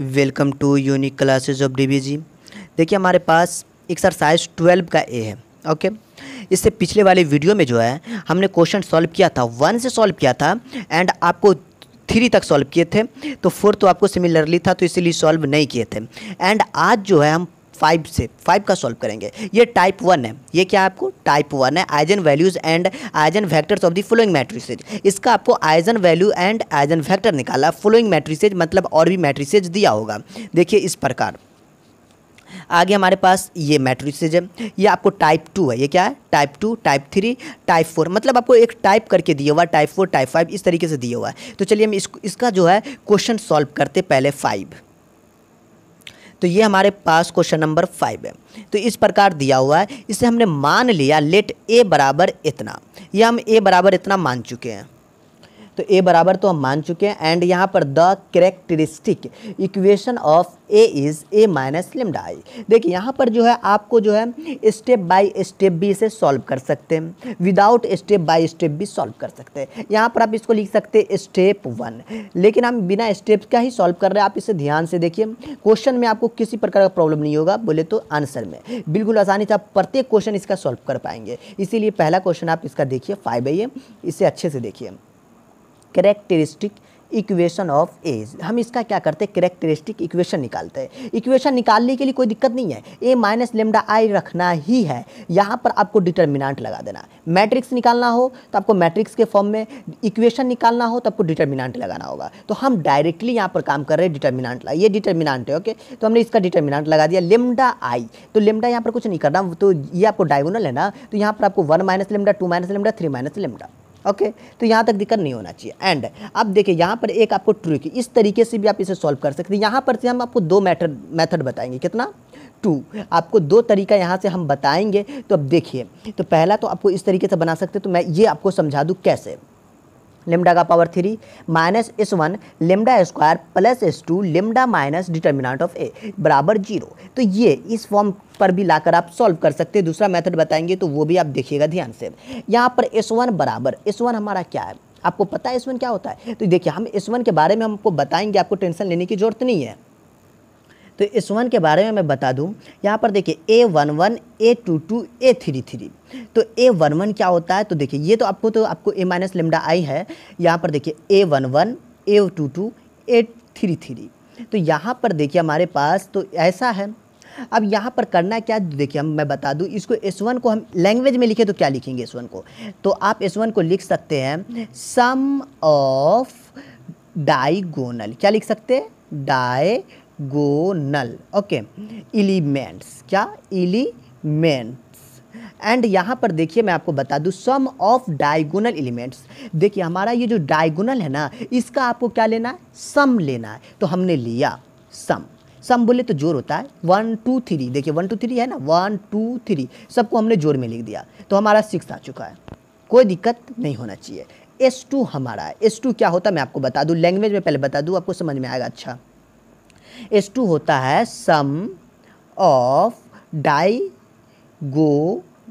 Welcome to unique classes of D देखिए हमारे पास exercise twelve का ए है ओके इससे पिछले वाले वीडियो में जो है हमने क्वेश्चन सॉल्व किया था वन से सॉल्व किया था एंड आपको थ्री तक सॉल्व किए थे तो फोर तो आपको सिमिलरली था तो इसीलिए सॉल्व नहीं किए थे एंड आज जो है हम फाइव से फाइव का सॉल्व करेंगे ये टाइप वन है ये क्या आपको टाइप वन है eigen values and eigen vectors of the following matrices इसका आपको eigen value and eigen vector निकाला फॉलोइंग मैट्रिसेज मतलब और भी मैट्रिसेज दिया होगा देखिए इस प्रकार आगे हमारे पास ये मैट्रिसेज है ये आपको टाइप टू है ये क्या है type two type three type four मतलब आपको एक टाइप करके दिया हुआ टाइप फोर टाइप फाइव इस तरीके से दिया हुआ है तो चलिए हम इसको इसका जो है क्वेश्चन सॉल्व करते पहले फाइव तो ये हमारे पास क्वेश्चन नंबर फाइव है तो इस प्रकार दिया हुआ है इसे हमने मान लिया लेट ए बराबर इतना ये हम ए बराबर इतना मान चुके हैं तो ए बराबर तो हम मान चुके हैं एंड यहाँ पर the characteristic equation of A is A minus lambda I देखिए यहाँ पर जो है आपको जो है स्टेप बाय स्टेप भी इसे सॉल्व कर सकते हैं विदाउट स्टेप बाय स्टेप भी सॉल्व कर सकते हैं यहाँ पर आप इसको लिख सकते हैं स्टेप वन लेकिन हम बिना स्टेप का ही सॉल्व कर रहे हैं आप इसे ध्यान से देखिए क्वेश्चन में आपको किसी प्रकार का प्रॉब्लम नहीं होगा बोले तो आंसर में बिल्कुल आसानी से आप प्रत्येक क्वेश्चन इसका सॉल्व कर पाएंगे इसीलिए पहला क्वेश्चन आप इसका देखिए फाइव आई इसे अच्छे से देखिए करेक्टरिस्टिक इक्वेशन ऑफ एज हम इसका क्या करते हैं करेक्टरिस्टिक इक्वेशन निकालते हैं इक्वेशन निकालने के लिए कोई दिक्कत नहीं है ए माइनस लेमडा आई रखना ही है यहाँ पर आपको डिटर्मिनांट लगा देना मैट्रिक्स निकालना हो तो आपको मैट्रिक्स के फॉर्म में इक्वेशन निकालना हो तो आपको डिटर्मिनांट लगाना होगा तो हम डायरेक्टली यहाँ पर काम कर रहे हैं डिटर्मिनांट ये डिटर्मिनांट है ओके तो हमने इसका डिटर्मिनांट लगा दिया लेमडा आई तो लेमडा यहाँ पर कुछ नहीं करना तो ये आपको डायगोनल है ना तो यहाँ पर आपको one minus lambda two minus lambda three minus lambda okay okay, तो यहाँ तक दिक्कत नहीं होना चाहिए एंड अब देखिए यहाँ पर एक आपको ट्रिक इस तरीके से भी आप इसे सॉल्व कर सकते हैं यहाँ पर से हम आपको दो मैथड मैथड बताएंगे कितना टू आपको दो तरीका यहाँ से हम बताएंगे तो अब देखिए तो पहला तो आपको इस तरीके से बना सकते हैं तो मैं ये आपको समझा दूँ कैसे लेमडा का power three minus S one lambda square plus S two lambda minus determinant of A बराबर जीरो तो ये इस फॉर्म पर भी लाकर आप सॉल्व कर सकते हैं दूसरा मेथड बताएंगे तो वो भी आप देखिएगा ध्यान से यहाँ पर एस वन बराबर एस वन हमारा क्या है आपको पता है एस वन क्या होता है तो देखिए हम एस वन के बारे में हमको बताएंगे आपको टेंशन लेने की जरूरत नहीं है तो इस वन के बारे में मैं बता दूँ यहाँ पर देखिए A one one A two two A three three तो ए वन वन क्या होता है तो देखिए ये तो आपको तो आपको ए माइनस लेमडा आई है यहाँ पर देखिए A one one A two two A three three तो यहाँ पर देखिए हमारे पास तो ऐसा है अब यहाँ पर करना क्या देखिए हम मैं बता दूँ इसको एस वन को हम लैंग्वेज में लिखे तो क्या लिखेंगे एस वन को तो आप एस वन को लिख सकते हैं सम ऑफ डाइगोनल क्या लिख सकते हैं डाई गोनल ओके एलिमेंट्स क्या एलिमेंट्स एंड यहाँ पर देखिए मैं आपको बता दूँ सम ऑफ डायगोनल एलिमेंट्स देखिए हमारा ये जो डायगोनल है ना इसका आपको क्या लेना है सम लेना है तो हमने लिया सम सम बोले तो जोर होता है वन टू थ्री देखिए वन टू थ्री है ना वन टू थ्री सबको हमने जोर में लिख दिया तो हमारा सिक्स आ चुका है कोई दिक्कत नहीं होना चाहिए एस टू हमारा है एस टू क्या होता है मैं आपको बता दूँ लैंग्वेज में पहले बता दूँ आपको समझ में आएगा अच्छा एस टू होता है sum of 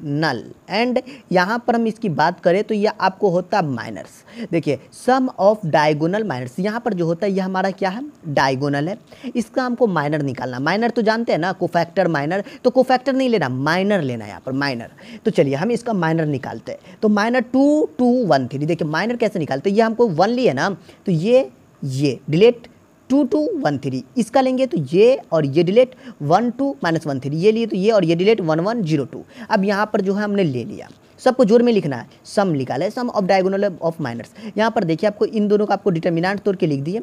diagonal and यहाँ पर हम इसकी बात करें तो यह आपको होता माइनस देखिए सम ऑफ डायगोनल माइनस यहाँ पर जो होता है यह हमारा क्या है डायगोनल है इसका हमको माइनर निकालना माइनर तो जानते हैं ना कोफैक्टर माइनर तो कोफैक्टर नहीं लेना माइनर लेना है यहाँ पर माइनर तो चलिए हम इसका माइनर निकालते हैं तो minor two two one three देखिए माइनर कैसे निकालते यह ये हमको वन लिए ना तो ये ये delete two two one three इसका लेंगे तो ये और ये delete one two minus one three ये लिए तो ये और ये delete one one zero two अब यहाँ पर जो है हमने ले लिया सबको जोर में लिखना है सम निकाला है sum of diagonal of minus यहाँ पर देखिए आपको इन दोनों का आपको डिटर्मिनाट तोड़ के लिख दिए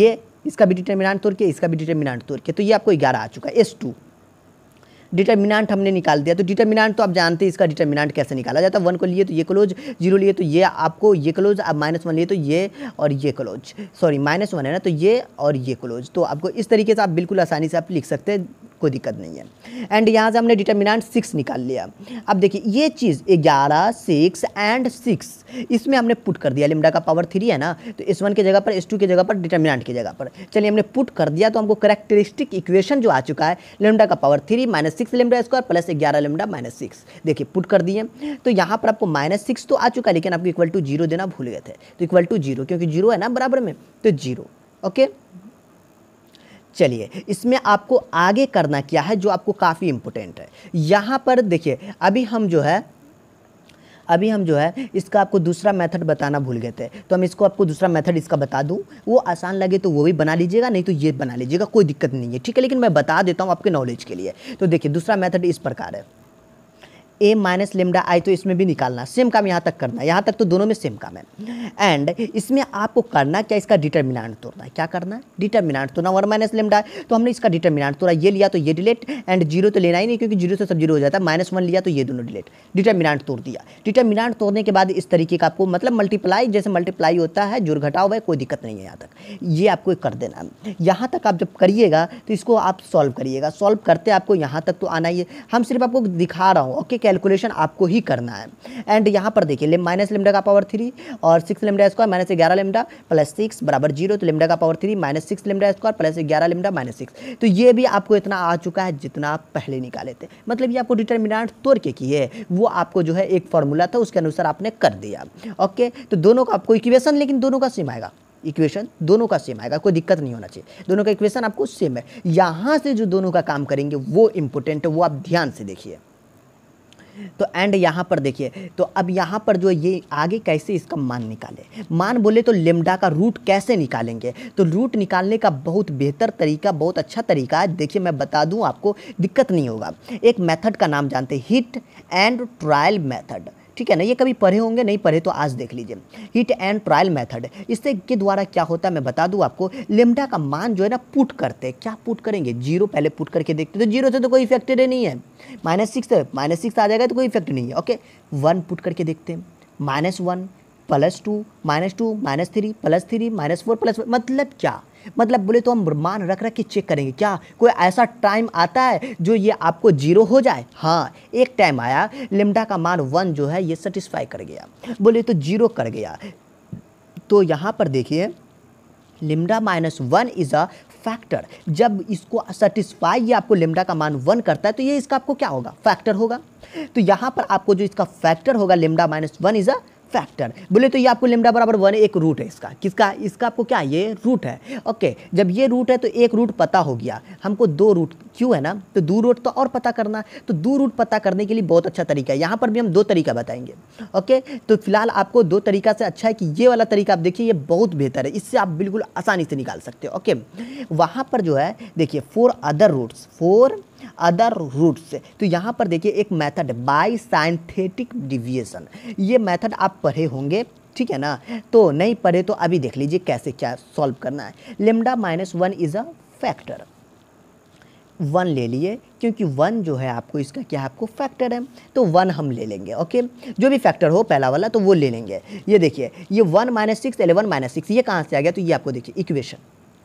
ये इसका भी डिटर्मिनाट तोड़ के इसका भी डिटर्मिनाट तोड़ के तो ये आपको ग्यारह आ चुका है एस टू डिटर्मिनाट हमने निकाल दिया तो डिटर्मिनाट तो आप जानते हैं इसका डिटर्मिनाट कैसे निकाला जाता है वन को लिए तो ये क्लोज जीरो लिए तो ये आपको ये क्लोज आप माइनस वन लिए तो ये और ये क्लोज सॉरी माइनस वन है ना तो ये और ये क्लोज तो आपको इस तरीके से आप बिल्कुल आसानी से आप लिख सकते हैं कोई दिक्कत नहीं है एंड यहाँ से हमने डिटर्मिनाट सिक्स निकाल लिया अब देखिए ये चीज़ ग्यारह सिक्स एंड सिक्स इसमें हमने पुट कर दिया लिमडा का पावर थ्री है ना तो एस वन के जगह पर एस टू की जगह पर डिटर्मिनाट की जगह पर चलिए हमने पुट कर दिया तो हमको करेक्टरिस्टिक इक्वेशन जो आ चुका है लिमडा का power three minus six lambda square plus ग्यारह लिमडा माइनस सिक्स देखिए पुट कर दिए तो यहाँ पर आपको माइनस सिक्स तो आ चुका है लेकिन आपको इक्वल टू जीरो देना भूल गए थे तो इक्वल टू जीरो क्योंकि जीरो है ना बराबर में तो जीरो ओके okay? चलिए इसमें आपको आगे करना क्या है जो आपको काफ़ी इम्पोर्टेंट है यहाँ पर देखिए अभी हम जो है अभी हम जो है इसका आपको दूसरा मेथड बताना भूल गए थे तो हम इसको आपको दूसरा मेथड इसका बता दूं वो आसान लगे तो वो भी बना लीजिएगा नहीं तो ये बना लीजिएगा कोई दिक्कत नहीं है ठीक है लेकिन मैं बता देता हूँ आपके नॉलेज के लिए तो देखिए दूसरा मेथड इस प्रकार है ए माइनस लेमडा आई तो इसमें भी निकालना सेम काम यहाँ तक करना यहाँ तक तो दोनों में सेम काम है एंड इसमें आपको करना क्या इसका डिटर्मिनाट तोड़ना है क्या करना है डिटर्मिनाट तोड़ना वन माइनस लेमडा तो हमने इसका डिटर्मिनाट तोड़ा ये लिया तो ये डिलेट एंड जीरो तो लेना ही नहीं क्योंकि जीरो से सब जीरो हो जाता है माइनस वन लिया तो ये दोनों डिलेट डिटर्मिनाट तोड़ दिया डिटर्मिनाट तोड़ने के बाद इस तरीके का आपको मतलब मल्टीप्लाई जैसे मल्टीप्लाई होता है जोर घटाओ है कोई दिक्कत नहीं है यहाँ तक ये आपको कर देना यहाँ तक आप जब करिएगा तो इसको आप सॉल्व करिएगा सॉल्व करते आपको यहाँ तक तो आना ही है हम सिर्फ आपको दिखा रहा हूँ ओके कैलकुलेशन आपको ही करना है एंड यहाँ पर देखिए माइनस लिमडा का पावर थ्री और सिक्स लिमडा स्क्वायर माइनस ग्यारह लेमडा प्लस सिक्स बराबर जीरो तो लिमडा का power three minus six lambda square plus ग्यारह लिमडा माइनस सिक्स तो ये भी आपको इतना आ चुका है जितना आप पहले निकाले थे मतलब ये आपको डिटर्मिनाट तोड़ के किए वो आपको जो है एक फॉर्मूला था उसके अनुसार आपने कर दिया ओके तो दोनों का आपको इक्वेशन लेकिन दोनों का सेम आएगा इक्वेशन दोनों का सेम आएगा कोई दिक्कत नहीं होना चाहिए दोनों का इक्वेशन आपको सेम है यहाँ से जो दोनों का काम करेंगे वो इंपोर्टेंट है वो आप ध्यान से देखिए तो एंड यहाँ पर देखिए तो अब यहाँ पर जो ये आगे कैसे इसका मान निकाले मान बोले तो लेमडा का रूट कैसे निकालेंगे तो रूट निकालने का बहुत बेहतर तरीका बहुत अच्छा तरीका है देखिए मैं बता दूँ आपको दिक्कत नहीं होगा एक मेथड का नाम जानते हैं हिट एंड ट्रायल मेथड ठीक है ना ये कभी पढ़े होंगे नहीं पढ़े तो आज देख लीजिए हिट एंड ट्रायल मेथड इससे के द्वारा क्या होता है मैं बता दूँ आपको लेमडा का मान जो है ना पुट करते हैं क्या पुट करेंगे जीरो पहले पुट करके देखते तो जीरो से तो कोई इफेक्टेड नहीं है माइनस सिक्स माइनस सिक्स आ जाएगा तो कोई इफेक्ट नहीं है ओके वन पुट करके देखते हैं minus one plus two minus two minus three plus three minus four plus मतलब क्या मतलब बोले तो हम मान रख रख के चेक करेंगे क्या कोई ऐसा टाइम आता है जो ये आपको जीरो हो जाए हाँ एक टाइम आया लिमडा का मान वन जो है ये सेटिस्फाई कर गया बोले तो जीरो कर गया तो यहाँ पर देखिए lambda minus one is a factor जब इसको सेटिस्फाई ये आपको लिमडा का मान वन करता है तो ये इसका आपको क्या होगा फैक्टर होगा तो यहाँ पर आपको जो इसका फैक्टर होगा lambda minus one is a factor बोले तो ये आपको लेमडा बराबर वन एक रूट है इसका किसका इसका आपको क्या ये रूट है ओके जब ये रूट है तो एक रूट पता हो गया हमको दो रूट क्यों है ना तो दो रूट तो और पता करना तो दो रूट पता करने के लिए बहुत अच्छा तरीका है यहाँ पर भी हम दो तरीका बताएंगे ओके तो फिलहाल आपको दो तरीका से अच्छा है कि ये वाला तरीका आप देखिए ये बहुत बेहतर है इससे आप बिल्कुल आसानी से निकाल सकते हो ओके वहाँ पर जो है देखिए for other roots for other roots तो यहाँ पर देखिए एक मेथड बाई साइंथेटिक डिविएसन ये मैथड आप पढ़े होंगे ठीक है ना तो नहीं पढ़े तो अभी देख लीजिए कैसे क्या सॉल्व करना है lambda minus one is a factor one ले लिए क्योंकि वन जो है आपको इसका क्या आपको फैक्टर है तो वन हम ले लेंगे ओके जो भी फैक्टर हो पहला वाला तो वो ले लेंगे ये देखिए ये one minus six eleven minus six ये कहाँ से आ गया तो ये आपको देखिए इक्वेशन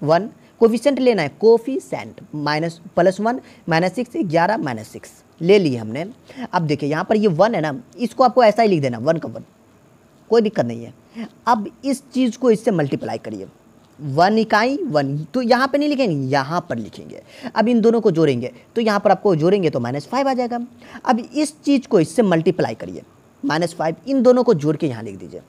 वन कोफिशेंट लेना है coefficient minus plus one minus six ग्यारह माइनस सिक्स ले लिए हमने अब देखिए यहाँ पर ये वन है ना इसको आपको ऐसा ही लिख देना वन का वन कोई दिक्कत नहीं है अब इस चीज़ को इससे मल्टीप्लाई करिए वन इकाई वन तो यहाँ पे नहीं लिखेंगे यहाँ पर लिखेंगे अब इन दोनों को जोड़ेंगे तो यहाँ पर आपको जोड़ेंगे तो माइनस फाइव आ जाएगा अब इस चीज़ को इससे मल्टीप्लाई करिए माइनस फाइव इन दोनों को जोड़ के यहाँ लिख दीजिए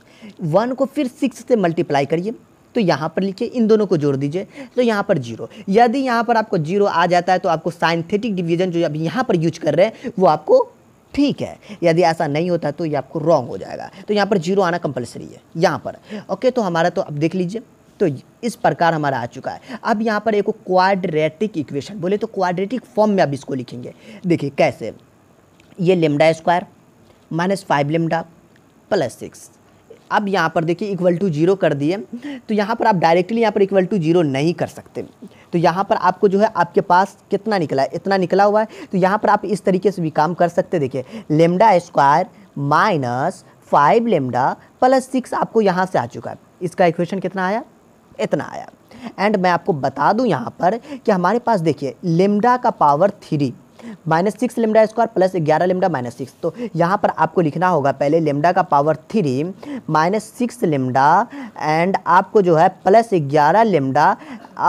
वन को फिर सिक्स से मल्टीप्लाई करिए तो यहाँ पर लिखिए इन दोनों को जोड़ दीजिए तो यहाँ पर जीरो यदि यहाँ पर आपको जीरो आ जाता है तो आपको साइंथेटिक डिवीजन जो अभी यहाँ पर यूज कर रहे हैं वो आपको ठीक है यदि ऐसा नहीं होता तो ये आपको रॉन्ग हो जाएगा तो यहाँ पर जीरो आना कंपलसरी है यहाँ पर ओके तो हमारा तो अब देख लीजिए तो इस प्रकार हमारा आ चुका है अब यहाँ पर एक क्वाड्रेटिक इक्वेशन बोले तो क्वाड्रेटिक फॉर्म में आप इसको लिखेंगे देखिए कैसे ये lambda square minus five lambda plus six अब यहाँ पर देखिए इक्वल टू जीरो कर दिए तो यहाँ पर आप डायरेक्टली यहाँ पर इक्वल टू जीरो नहीं कर सकते तो यहाँ पर आपको जो है आपके पास कितना निकला है इतना निकला हुआ है तो यहाँ पर आप इस तरीके से भी काम कर सकते देखिए lambda square minus five lambda plus six आपको यहाँ से आ चुका है इसका इक्वेशन कितना आया इतना आया एंड मैं आपको बता दूं यहाँ पर कि हमारे पास देखिए लेमडा का power three minus six lambda square plus ग्यारह लेमडा माइनस सिक्स तो यहाँ पर आपको लिखना होगा पहले लेमडा का power three minus six lambda and आपको जो है प्लस ग्यारह लेमडा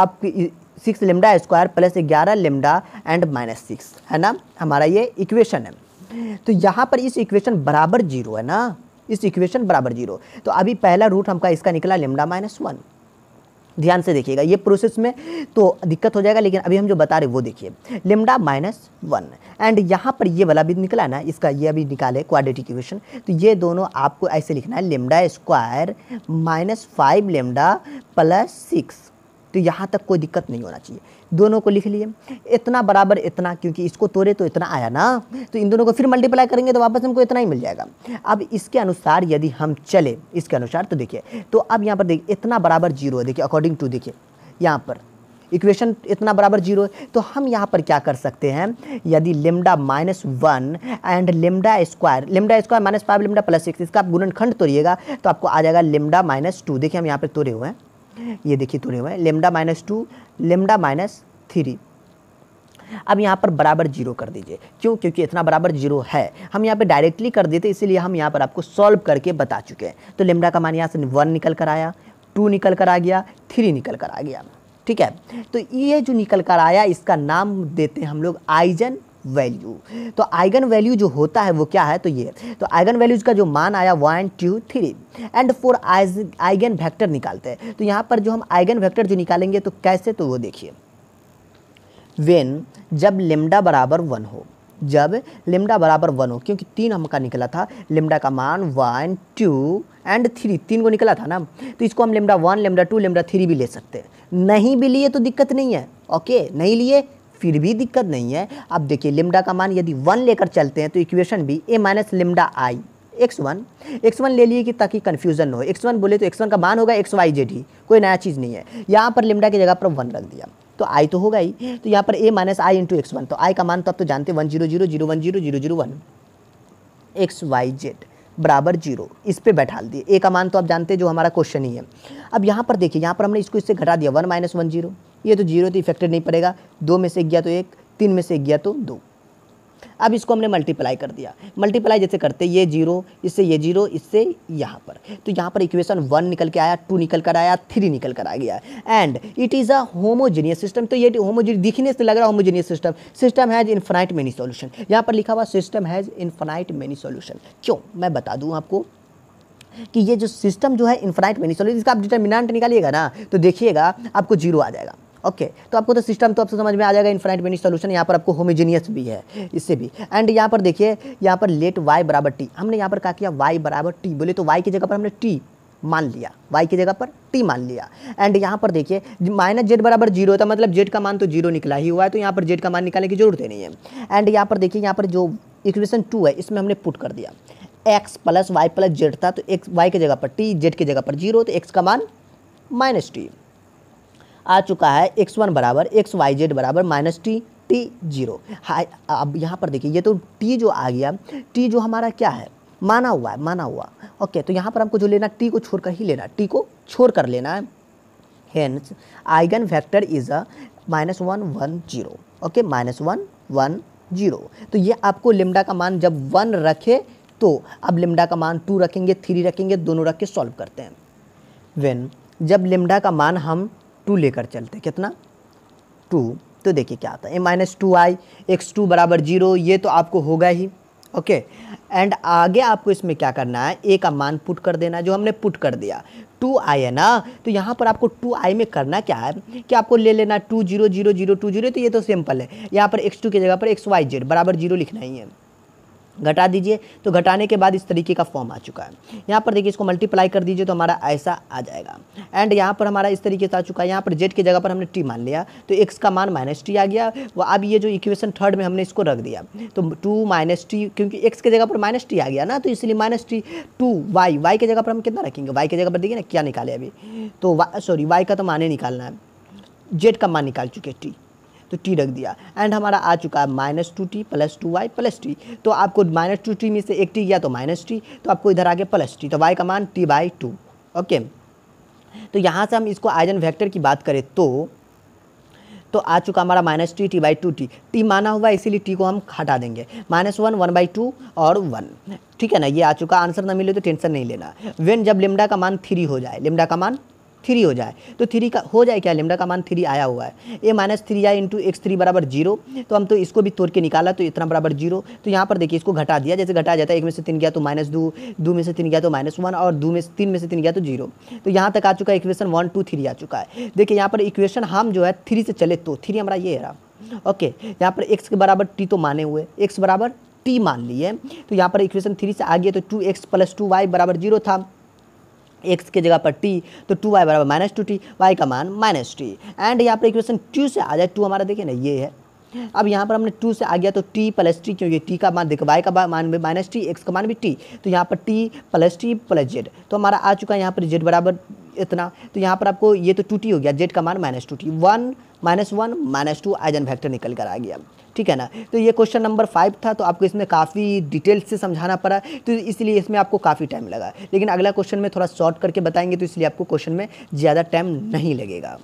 आपकी सिक्स लेमडा स्क्वायर प्लस ग्यारह लेमडा एंड माइनस सिक्स है ना हमारा ये इक्वेशन है तो यहाँ पर इस इक्वेशन बराबर जीरो है ना इस इक्वेशन बराबर जीरो तो अभी पहला रूट हमका इसका निकला लेमडा माइनस वन ध्यान से देखिएगा ये प्रोसेस में तो दिक्कत हो जाएगा लेकिन अभी हम जो बता रहे वो देखिए लेमडा माइनस वन एंड यहाँ पर ये वाला भी निकला ना इसका ये अभी निकाले क्वाड्रेटिक इक्वेशन तो ये दोनों आपको ऐसे लिखना है lambda square minus five lambda plus six तो यहाँ तक कोई दिक्कत नहीं होना चाहिए दोनों को लिख लिए इतना बराबर इतना क्योंकि इसको तोड़े तो इतना आया ना तो इन दोनों को फिर मल्टीप्लाई करेंगे तो वापस हमको इतना ही मिल जाएगा अब इसके अनुसार यदि हम चले इसके अनुसार तो देखिए तो अब यहाँ पर देखिए इतना बराबर जीरो है देखिए अकॉर्डिंग टू देखिए यहाँ पर इक्वेशन इतना बराबर जीरो है तो हम यहाँ पर क्या कर सकते हैं यदि lambda minus one and lambda square lambda square minus five lambda plus six इसका आप गुणनखंड तोड़िएगा तो आपको आ जाएगा लेमडा माइनस टू देखिए हम यहाँ पर तोड़े हुए हैं ये देखिए तुले हुए हैं lambda minus two lambda minus three अब यहाँ पर बराबर जीरो कर दीजिए क्यों क्योंकि इतना बराबर जीरो है हम यहाँ पे डायरेक्टली कर देते इसीलिए हम यहाँ पर आपको सॉल्व करके बता चुके हैं तो लेमडा का मान यहाँ से वन निकल कर आया टू निकल कर आ गया थ्री निकल कर आ गया ठीक है तो ये जो निकल कर आया इसका नाम देते हैं हम लोग आइजन वैल्यू तो आइगन वैल्यू जो होता है वो क्या है तो ये तो आइगन वैल्यूज का जो मान आया one two three and four eigen vector निकालते हैं तो यहाँ पर जो हम आइगन वैक्टर जो निकालेंगे तो कैसे तो वो देखिए वेन जब लिमडा बराबर वन हो जब लिमडा बराबर वन हो क्योंकि तीन हमका निकला था लिमडा का मान वन टू एंड थ्री तीन को निकला था ना तो इसको हम lambda one lambda two lambda three भी ले सकते हैं नहीं भी लिए तो दिक्कत नहीं है ओके नहीं लिए फिर भी दिक्कत नहीं है अब देखिए लिमडा का मान यदि वन लेकर चलते हैं तो इक्वेशन भी A minus lambda I X one X one ले लिए कि ताकि कन्फ्यूजन न हो एक्स वन बोले तो एक्स वन का मान होगा एक्स वाई जेड ही कोई नया चीज़ नहीं है यहाँ पर लिमडा की जगह पर वन रख दिया तो आई तो होगा ही तो यहाँ पर A minus I into X one तो आई का मान तो आप तो जानते one zero zero zero one zero zero zero one X Y Z बराबर जीरो इस पर बैठा दिए ए का मान तो आप जानते हैं जो हमारा क्वेश्चन ही है अब यहाँ पर देखिए यहाँ पर हमने इसको इससे घटा दिया वन माइनस वन जीरो ये तो जीरो तो इफेक्टेड नहीं पड़ेगा दो में से गया तो एक तीन में से गया तो दो अब इसको हमने मल्टीप्लाई कर दिया मल्टीप्लाई जैसे करते ये जीरो इससे ये जीरो इससे यहाँ पर तो यहाँ पर इक्वेशन वन निकल के आया टू निकल कर आया थ्री निकल कर आ गया and it is a homogeneous system तो ये होमोजेनियस दिखने से लग रहा है homogeneous system system has infinite many solution यहाँ पर लिखा हुआ system has infinite many solution क्यों मैं बता दूँ आपको कि ये जो सिस्टम जो है इन्फिनाइट मेनी सोल्यूशन इसका आप डिटर्मिनाट निकालिएगा ना तो देखिएगा आपको जीरो आ जाएगा ओके तो आपको तो सिस्टम तो आपसे समझ में आ जाएगा इन्फाइनाइट बेनिश सोल्यूशन यहाँ पर आपको होमोजीनियस भी है इससे भी एंड यहाँ पर देखिए यहाँ पर लेट वाई बराबर टी हमने यहाँ पर कहा किया वाई बराबर टी बोले तो वाई की जगह पर हमने टी मान लिया वाई की जगह पर टी मान लिया एंड यहाँ पर देखिए माइनस जेड बराबर जीरो तो था मतलब जेड का मान तो जीरो निकला ही हुआ है तो यहाँ पर जेड का मान निकालने की जरूरत ही नहीं है एंड यहाँ पर देखिए यहाँ पर जो इक्वेशन टू है इसमें हमने पुट कर दिया X plus Y plus Z था तो एक्स वाई की जगह पर टी जेड की जगह पर जीरो तो एक्स का मान माइनस टी आ चुका है एक्स वन बराबर एक्स वाई जेड बराबर माइनस टी टी जीरो हाई अब यहाँ पर देखिए ये तो टी जो आ गया टी जो हमारा क्या है माना हुआ है माना हुआ ओके तो यहाँ पर हमको जो लेना टी को छोड़कर ही लेना टी को छोड़ कर लेना है hence eigen vector is a minus one one zero okay minus one one zero तो ये आपको लिमडा का मान जब वन रखे तो अब लिमडा का मान टू रखेंगे थ्री रखेंगे दोनों रख के सॉल्व करते हैं वेन जब लिमडा का मान हम टू लेकर चलते कितना टू तो देखिए क्या आता है A minus two I X two बराबर जीरो ये तो आपको होगा ही ओके okay. एंड आगे आपको इसमें क्या करना है ए का मान पुट कर देना है जो हमने पुट कर दिया टू आई है ना तो यहाँ पर आपको टू आई में करना क्या है कि आपको ले लेना two zero zero zero two zero तो ये तो सिंपल है यहाँ पर एक्स टू की जगह पर एक्स वाई जेड बराबर जीरो लिखना ही है घटा दीजिए तो घटाने के बाद इस तरीके का फॉर्म आ चुका है यहाँ पर देखिए इसको मल्टीप्लाई कर दीजिए तो हमारा ऐसा आ जाएगा एंड यहाँ पर हमारा इस तरीके से आ चुका है यहाँ पर जेड की जगह पर हमने टी मान लिया तो एक्स का मान माइनस टी आ गया वो अब ये जो इक्वेशन थर्ड में हमने इसको रख दिया तो टू माइनस टी क्योंकि एक्स की जगह पर माइनस टी आ गया ना तो इसलिए minus T two Y Y की जगह पर हम कितना रखेंगे वाई की जगह पर देखिए ना क्या निकाले अभी तो सॉरी वाई का तो माने निकालना है जेड का मान निकाल चुके टी तो टी रख दिया एंड हमारा आ चुका है minus two T plus two Y plus T तो आपको माइनस टू टी में से एक टी गया तो माइनस टी तो आपको इधर आगे प्लस टी तो वाई का मान टी बाई टू ओके तो यहाँ से हम इसको आइजन वेक्टर की बात करें तो तो आ चुका हमारा minus T T by two T T माना हुआ है इसीलिए टी को हम हटा देंगे minus one one by two और वन ठीक है ना ये आ चुका आंसर ना मिले तो टेंशन नहीं लेना वेन जब लिमडा का मान थ्री हो जाए लिमडा का मान थ्री हो जाए तो थ्री का हो जाए क्या लेमडा का मान थ्री आया हुआ है A minus three I into X three बराबर जीरो तो हम तो इसको भी तोड़ के निकाला तो इतना बराबर जीरो तो यहाँ पर देखिए इसको घटा दिया जैसे घटाया जाता है एक में से तीन गया तो माइनस दो दो में से तीन गया तो माइनस वन और दो में से तीन में से तीन गया तो जीरो तो यहाँ तक आ चुका है इक्वेशन वन टू थ्री आ चुका है देखिए यहाँ पर इक्वेशन हम जो है थ्री से चले तो थ्री हमारा ये रहा ओके यहाँ पर एक्स के बराबर टी तो माने हुए एक्स बराबर टी मान लिए तो यहाँ पर इक्वेशन थ्री से आ गया तो two X plus two Y बराबर जीरो था एक्स के जगह पर टी तो टू वाई बराबर माइनस टू टी वाई का मान माइनस टी एंड यहाँ पर इक्वेशन टू से आ जाए टू हमारा देखिए ना ये है अब यहाँ पर हमने टू से आ गया तो टी प्लस टी क्योंकि टी का मान देखो वाई का मान भी माइनस टी एक्स का मान भी टी तो यहाँ पर T plus T plus Z तो हमारा आ चुका है यहाँ पर जेड बराबर इतना तो यहाँ पर आपको ये तो टू टी हो गया जेड का मान minus two T one minus one minus two eigen factor निकल कर आ गया ठीक है ना तो ये क्वेश्चन नंबर फाइव था तो आपको इसमें काफ़ी डिटेल्स से समझाना पड़ा तो इसलिए इसमें आपको काफ़ी टाइम लगा लेकिन अगला क्वेश्चन में थोड़ा शॉर्ट करके बताएंगे तो इसलिए आपको क्वेश्चन में ज़्यादा टाइम नहीं लगेगा